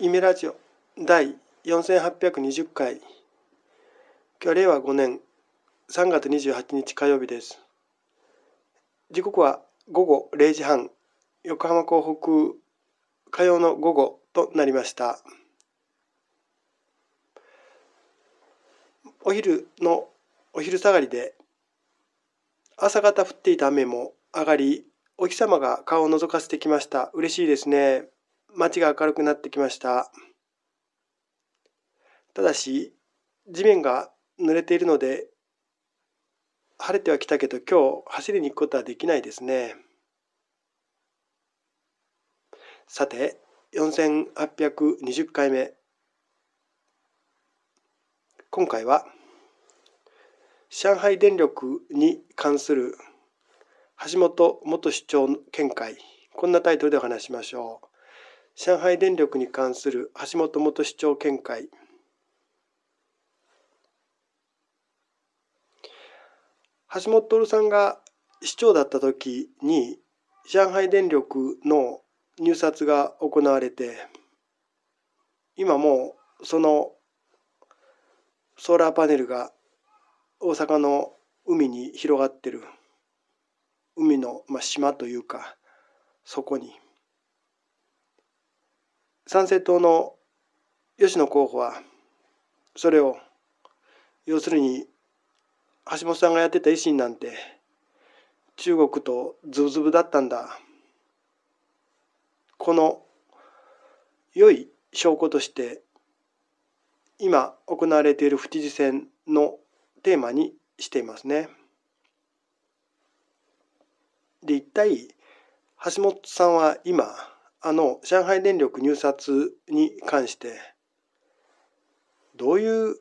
イメラジオ第4820回今日は令和5年3月28日火曜日です時刻は午後0時半横浜港北火曜の午後となりましたお昼のお昼下がりで朝方降っていた雨も上がりお日様が顔を覗かせてきました嬉しいですね街が明るくなってきました。ただし、地面が濡れているので、晴れてはきたけど今日走りに行くことはできないですね。さて、4820回目。今回は、上海電力に関する橋本元首長見解、こんなタイトルでお話しましょう。上海電力に関する橋本元市長見解橋本徹さんが市長だった時に上海電力の入札が行われて今もそのソーラーパネルが大阪の海に広がってる海の、まあ、島というかそこに。参政党の吉野候補はそれを要するに橋本さんがやってた維新なんて中国とズブズブだったんだこの良い証拠として今行われている府知事選のテーマにしていますね。で一体橋本さんは今あの上海電力入札に関してどういう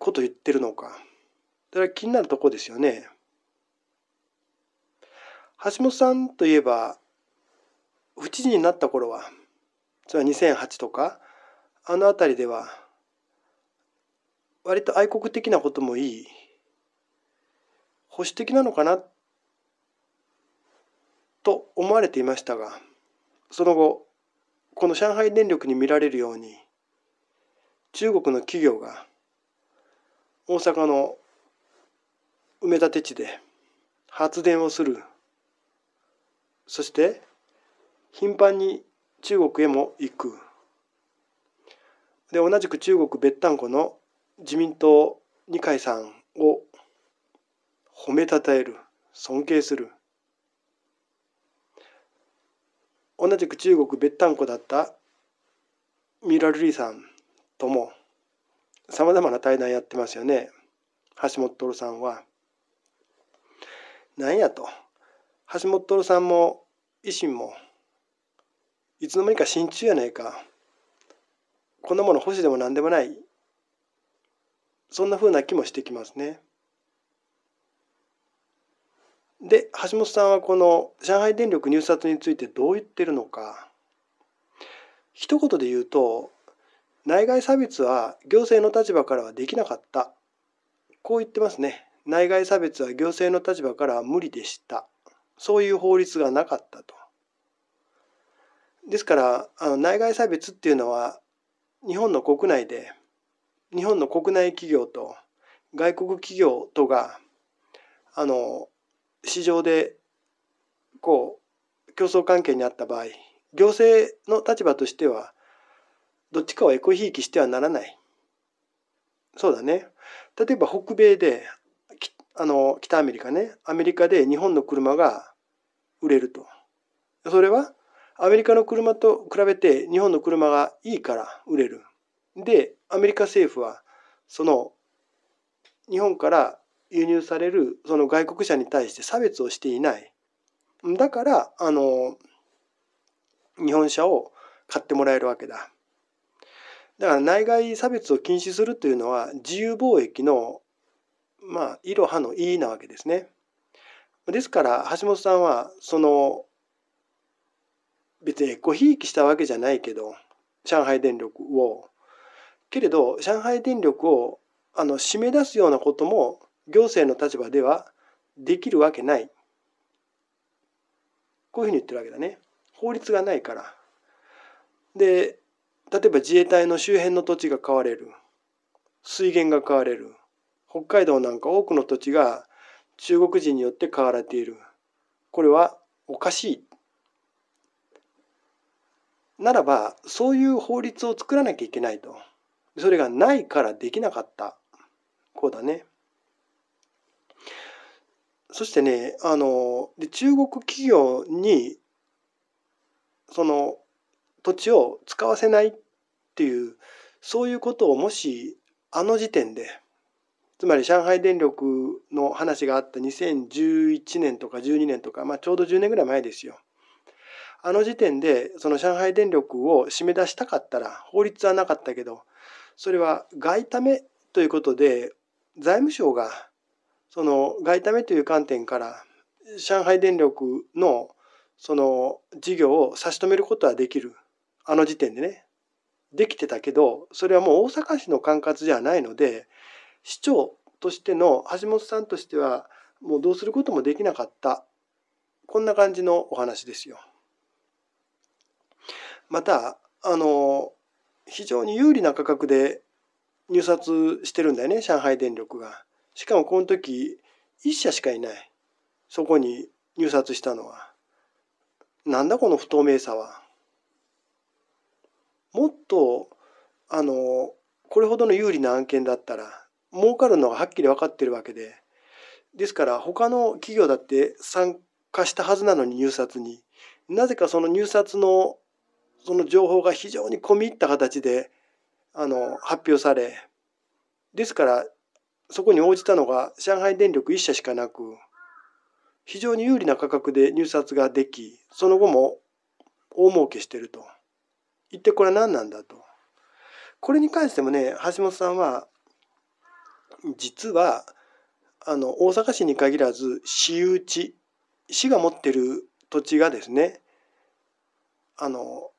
こと言ってるのかそれは気になるとこですよね。橋本さんといえば府知事になった頃はつまり2008とかあの辺りでは割と愛国的なこともいい保守的なのかなと思われていましたが。その後この上海電力に見られるように中国の企業が大阪の埋め立て地で発電をするそして頻繁に中国へも行くで同じく中国別丹湖の自民党二階さんを褒めたたえる尊敬する同じく中国別んこだった三浦瑠麗さんともさまざまな対談やってますよね橋本徹さんは。なんやと橋本徹さんも維新もいつの間にか真鍮やないかこんなもの欲しでも何でもないそんな風な気もしてきますね。で橋本さんはこの上海電力入札についてどう言ってるのか一言で言うと内外差別は行政の立場からはできなかったこう言ってますね内外差別は行政の立場からは無理でしたそういう法律がなかったとですからあの内外差別っていうのは日本の国内で日本の国内企業と外国企業とがあの市場でこう競争関係にあった場合行政の立場としてはどっちかをエコひいきしてはならないそうだね例えば北米であの北アメリカねアメリカで日本の車が売れるとそれはアメリカの車と比べて日本の車がいいから売れるでアメリカ政府はその日本から輸入されるその外国者に対して差別をしていない。だから、あの、日本車を買ってもらえるわけだ。だから内外差別を禁止するというのは自由貿易の、まあ、いろはの E なわけですね。ですから橋本さんはその別にごひいきしたわけじゃないけど上海電力をけれど上海電力をあの締め出すようなことも行政の立場ではできるわけない。こういうふうに言ってるわけだね。法律がないから。で、例えば自衛隊の周辺の土地が買われる。水源が買われる。北海道なんか多くの土地が中国人によって買われている。これはおかしい。ならば、そういう法律を作らなきゃいけないと。それがないからできなかった。こうだね。そしてね、あの、で中国企業に、その土地を使わせないっていう、そういうことをもし、あの時点で、つまり上海電力の話があった2011年とか12年とか、まあ、ちょうど10年ぐらい前ですよ。あの時点でその上海電力を締め出したかったら法律はなかったけどそれは外為ということで財務省がその外為という観点から上海電力のその事業を差し止めることはできるあの時点でねできてたけどそれはもう大阪市の管轄じゃないので市長としての橋本さんとしてはもうどうすることもできなかったこんな感じのお話ですよ。またあの非常に有利な価格で入札してるんだよね上海電力が。しかもこの時1社しかいないそこに入札したのはなんだこの不透明さはもっとあのこれほどの有利な案件だったら儲かるのがはっきり分かってるわけでですから他の企業だって参加したはずなのに入札になぜかその入札のその情報が非常に込み入った形であの発表されですからそこに応じたのが上海電力1社しかなく、非常に有利な価格で入札ができ、その後も大儲けしてると。一体これは何なんだと。これに関してもね、橋本さんは、実は、あの、大阪市に限らず、私有地、市が持ってる土地がですね、あの、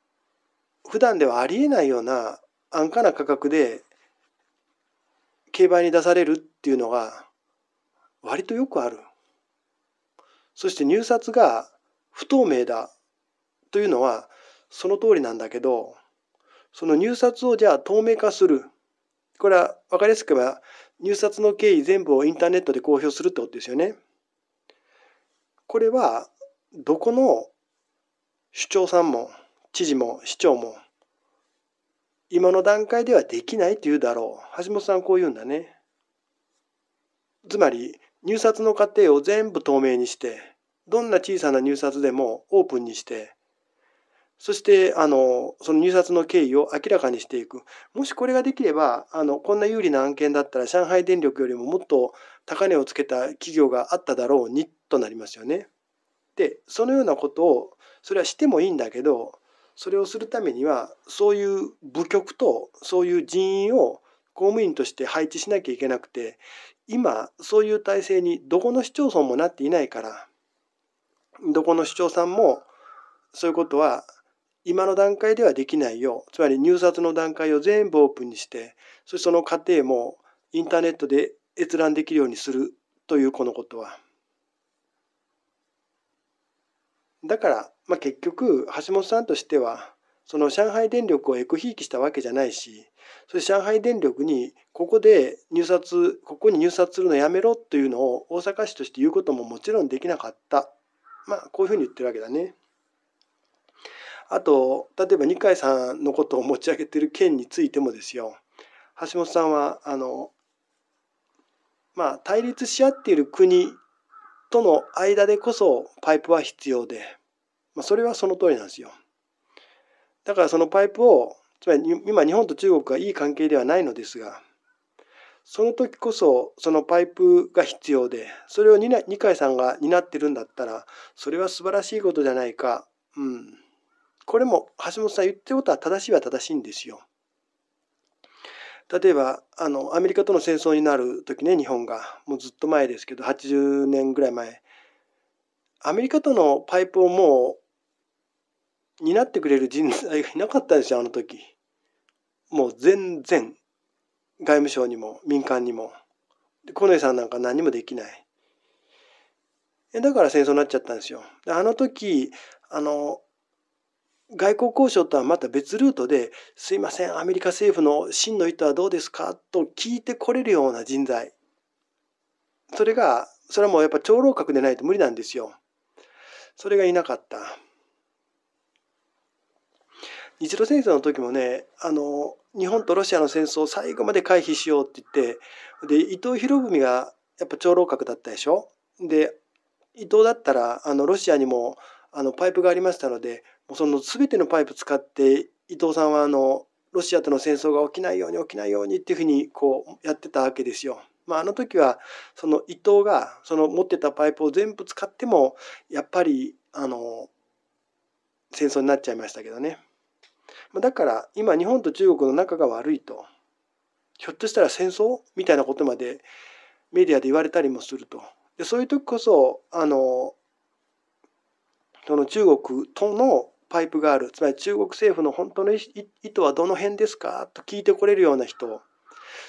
普段ではありえないような安価な価格で競売に出されるっていうのが割とよくある。そして入札が不透明だというのはその通りなんだけど、その入札をじゃあ透明化する。これは分かりやすく言えば入札の経緯全部をインターネットで公表するってことですよね。これはどこの主張さんも知事も市長も今の段階ではできないて言うだろう。橋本さんこう言うんだね。つまり入札の過程を全部透明にしてどんな小さな入札でもオープンにしてそしてあのその入札の経緯を明らかにしていくもしこれができればあのこんな有利な案件だったら上海電力よりももっと高値をつけた企業があっただろうにとなりますよね。でそのようなことをそれはしてもいいんだけどそれをするためにはそういう部局とそういう人員を公務員として配置しなきゃいけなくて今そういう体制にどこの市町村もなっていないからどこの市町さんもそういうことは今の段階ではできないよつまり入札の段階を全部オープンにしてそしてその過程もインターネットで閲覧できるようにするというこのことは。だから、まあ、結局橋本さんとしてはその上海電力をエコひいきしたわけじゃないしそれ上海電力にここで入札ここに入札するのやめろというのを大阪市として言うことももちろんできなかった、まあ、こういうふうに言ってるわけだね。あと例えば二階さんのことを持ち上げてる件についてもですよ橋本さんはあのまあ対立し合っている国との間でこそパイプは必要で、まあ、それはその通りなんですよ。だからそのパイプを、つまり今日本と中国がいい関係ではないのですが、その時こそそのパイプが必要で、それを二階さんが担ってるんだったら、それは素晴らしいことじゃないか。うん。これも橋本さん言ってることは正しいは正しいんですよ。例えばあのアメリカとの戦争になる時ね日本がもうずっと前ですけど80年ぐらい前アメリカとのパイプをもう担ってくれる人材がいなかったんですよあの時もう全然外務省にも民間にも近衛さんなんか何もできないだから戦争になっちゃったんですよあの時あの外交交渉とはまた別ルートで、すいません、アメリカ政府の真の意図はどうですかと聞いてこれるような人材。それが、それはもうやっぱ長老閣でないと無理なんですよ。それがいなかった。日露戦争の時もね、あの、日本とロシアの戦争を最後まで回避しようって言って、で、伊藤博文がやっぱ長老閣だったでしょで、伊藤だったら、あの、ロシアにも、あの、パイプがありましたので、うその全てのパイプ使って伊藤さんはあのロシアとの戦争が起きないように起きないようにっていうふうにこうやってたわけですよ。まあ、あの時はその伊藤がその持ってたパイプを全部使ってもやっぱりあの戦争になっちゃいましたけどね。だから今日本と中国の仲が悪いとひょっとしたら戦争みたいなことまでメディアで言われたりもすると。でそういう時こそあのその中国とのパイプがあるつまり中国政府の本当の意図はどの辺ですかと聞いてこれるような人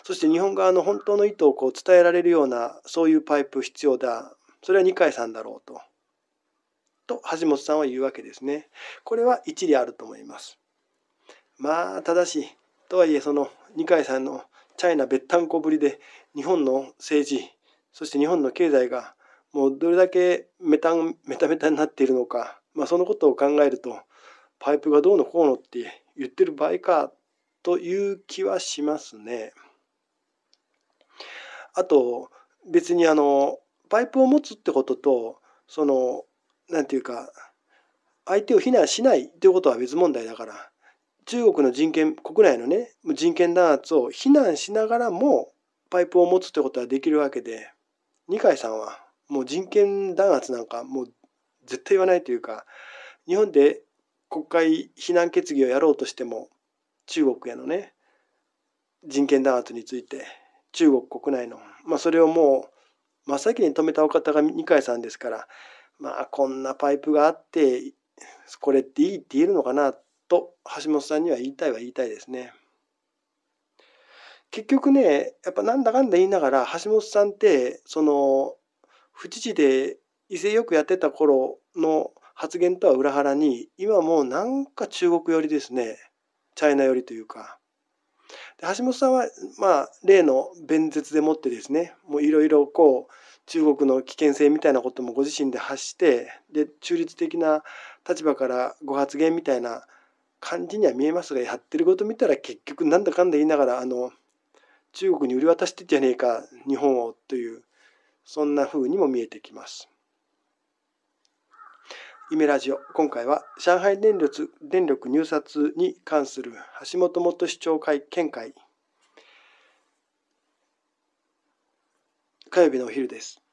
そして日本側の本当の意図をこう伝えられるようなそういうパイプ必要だそれは二階さんだろうと。と橋本さんは言うわけですね。これは一理あると思います。まあただしとはいえその二階さんのチャイナ別炭こぶりで日本の政治そして日本の経済がもうどれだけメタメタメタになっているのかまあ、そのことを考えるとパイプがどうのこうのって言ってる場合かという気はしますね。あと別にあのパイプを持つってこととその何て言うか相手を非難しないということは別問題だから中国の人権国内のね人権弾圧を非難しながらもパイプを持つってことはできるわけで二階さんはもう人権弾圧なんかもう絶対言わないというか日本で国会非難決議をやろうとしても中国へのね人権弾圧について中国国内の、まあ、それをもう真っ先に止めたお方が二階さんですからまあこんなパイプがあってこれっていいって言えるのかなと橋本さんには言いたいは言いたいですね。結局ねやっぱなんだかんだ言いながら橋本さんってその府知事で威勢よくやってた頃の発言とは裏腹に今もうなんか中国寄りですねチャイナ寄りというかで橋本さんはまあ例の弁舌でもってですねもういろいろこう中国の危険性みたいなこともご自身で発してで中立的な立場からご発言みたいな感じには見えますがやってること見たら結局なんだかんだ言いながらあの中国に売り渡してんじゃねえか日本をというそんな風にも見えてきます。イメラジオ今回は上海電力電力入札に関する橋本元市長会見会火曜日のお昼です。